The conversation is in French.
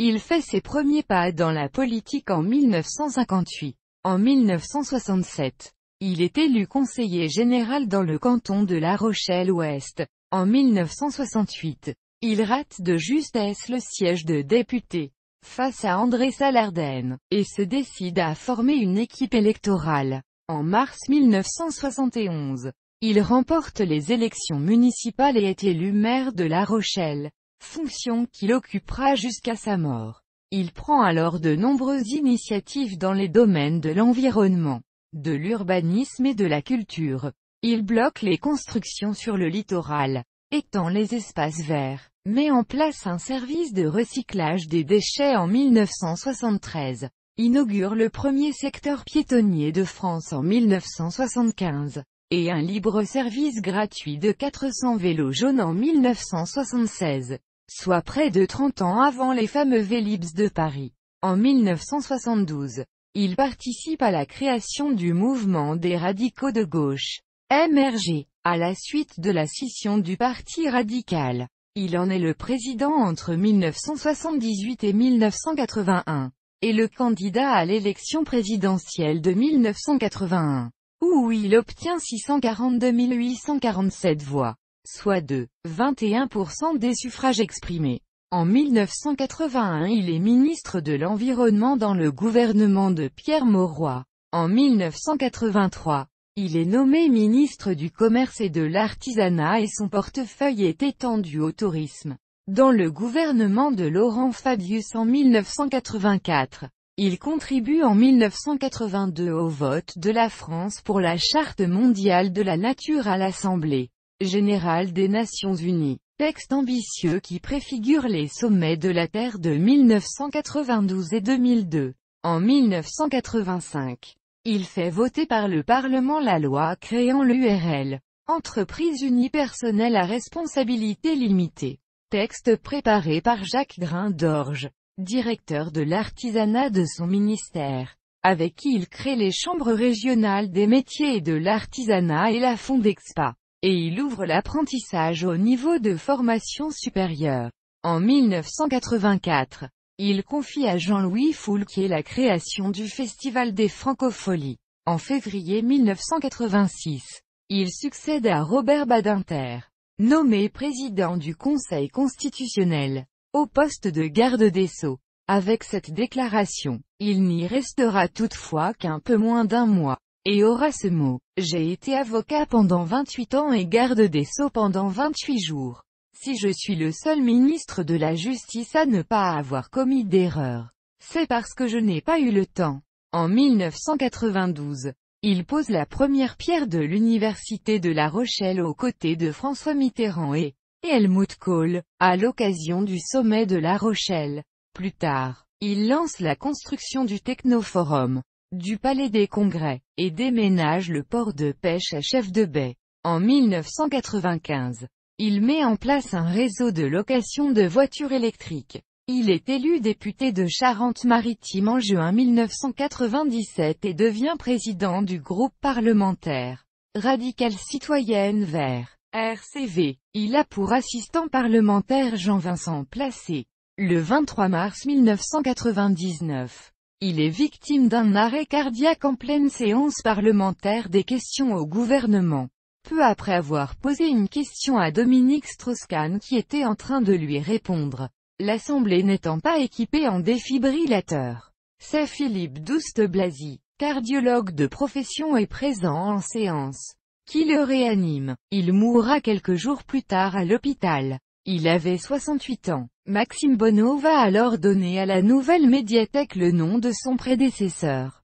Il fait ses premiers pas dans la politique en 1958. En 1967, il est élu conseiller général dans le canton de La Rochelle-Ouest. En 1968, il rate de justesse le siège de député, face à André Salardène, et se décide à former une équipe électorale. En mars 1971, il remporte les élections municipales et est élu maire de La Rochelle fonction qu'il occupera jusqu'à sa mort. Il prend alors de nombreuses initiatives dans les domaines de l'environnement, de l'urbanisme et de la culture. Il bloque les constructions sur le littoral, étend les espaces verts, met en place un service de recyclage des déchets en 1973, inaugure le premier secteur piétonnier de France en 1975, et un libre service gratuit de 400 vélos jaunes en 1976 soit près de 30 ans avant les fameux Vélibs de Paris. En 1972, il participe à la création du mouvement des radicaux de gauche, MRG, à la suite de la scission du Parti radical. Il en est le président entre 1978 et 1981, et le candidat à l'élection présidentielle de 1981, où il obtient 642 847 voix soit de 21% des suffrages exprimés. En 1981 il est ministre de l'Environnement dans le gouvernement de Pierre Mauroy. En 1983, il est nommé ministre du Commerce et de l'Artisanat et son portefeuille est étendu au tourisme. Dans le gouvernement de Laurent Fabius en 1984, il contribue en 1982 au vote de la France pour la Charte mondiale de la nature à l'Assemblée. Général des Nations Unies. Texte ambitieux qui préfigure les sommets de la Terre de 1992 et 2002. En 1985, il fait voter par le Parlement la loi créant l'URL, entreprise unipersonnelle à responsabilité limitée. Texte préparé par Jacques Grain d'Orge, directeur de l'artisanat de son ministère, avec qui il crée les chambres régionales des métiers et de l'artisanat et la Fondexpa et il ouvre l'apprentissage au niveau de formation supérieure. En 1984, il confie à Jean-Louis Foulquier la création du Festival des Francopholies. En février 1986, il succède à Robert Badinter, nommé président du Conseil constitutionnel, au poste de garde des Sceaux. Avec cette déclaration, il n'y restera toutefois qu'un peu moins d'un mois et aura ce mot. J'ai été avocat pendant 28 ans et garde des sceaux pendant 28 jours. Si je suis le seul ministre de la Justice à ne pas avoir commis d'erreur, c'est parce que je n'ai pas eu le temps. En 1992, il pose la première pierre de l'Université de La Rochelle aux côtés de François Mitterrand et Helmut Kohl, à l'occasion du sommet de La Rochelle. Plus tard, il lance la construction du Technoforum du Palais des Congrès, et déménage le port de pêche à Chef de Baie. En 1995, il met en place un réseau de location de voitures électriques. Il est élu député de Charente-Maritime en juin 1997 et devient président du groupe parlementaire Radical Citoyenne Vert RCV. Il a pour assistant parlementaire Jean-Vincent Placé. Le 23 mars 1999, il est victime d'un arrêt cardiaque en pleine séance parlementaire des questions au gouvernement. Peu après avoir posé une question à Dominique Strauss-Kahn qui était en train de lui répondre, l'Assemblée n'étant pas équipée en défibrillateur. C'est Philippe Douste-Blazy, cardiologue de profession et présent en séance, qui le réanime. Il mourra quelques jours plus tard à l'hôpital. Il avait 68 ans. Maxime Bonneau va alors donner à la nouvelle médiathèque le nom de son prédécesseur.